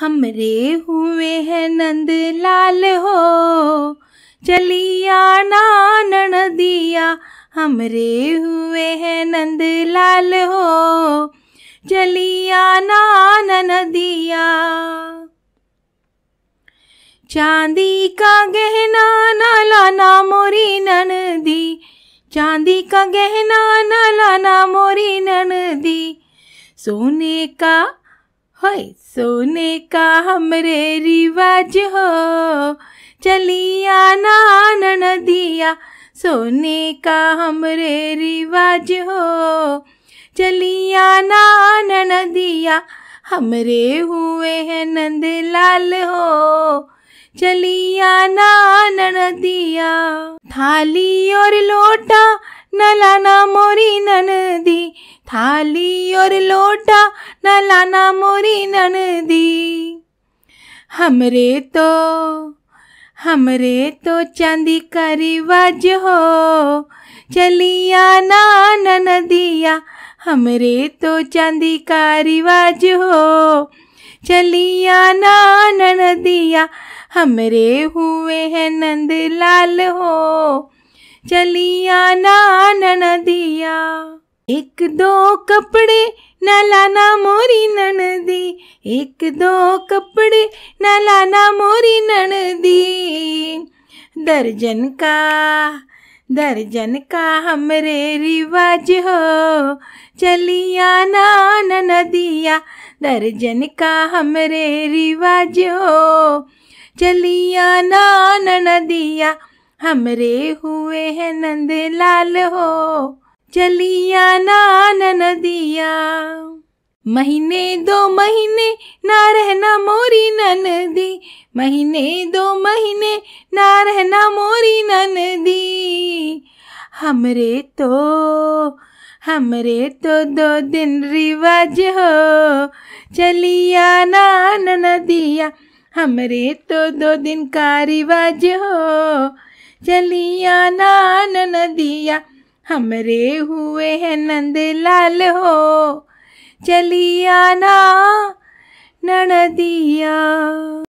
हमरे हुए हैं नंद लाल हो चलिया नानन दिया हमरे हुए हैं नंद लाल हो चलिया नानन दिया चांदी का गहना न लाना मोरी दी चांदी का गहना न लाना मोरी दी सोने का होय सोने का हमरे रिवाज हो चलिया नान दिया सोने का हमरे रिवाज हो चलिया नान दिया हमरे हुए हैं नंदलाल हो चलिया नान दिया थाली और लोटा नलाना मोरी नन दी थाली और लोटा न लाना मोरी नन दी हमरे तो हमरे तो चांदी का रिवाज हो चलिया ना ननदिया हमरे तो चांदी का रिवाज हो चलिया ना ननदिया हमरे हुए हैं नंदलाल हो चलिया ना ननदिया एक दो कपड़े न लाना मोरी दी एक दो कपड़े न लाना मोरी नण दी दर्जन का दर्जन का हमरे रिवाज हो चलिया नान नदिया दर्जन का हमरे रिवाज हो चलिया नान नदिया हमरे हुए हैं नंद लाल हो चलिया नान नदिया महीने दो महीने ना रहना मोरी नंदी महीने दो महीने ना रहना मोरी नंदी हमरे तो हमरे तो दो दिन रिवाज हो चलिया नान नदिया हमरे तो दो दिन का रिवाज हो चलिया नान नदिया हमरे हुए हैं नंदलाल हो चलिया ना ननदिया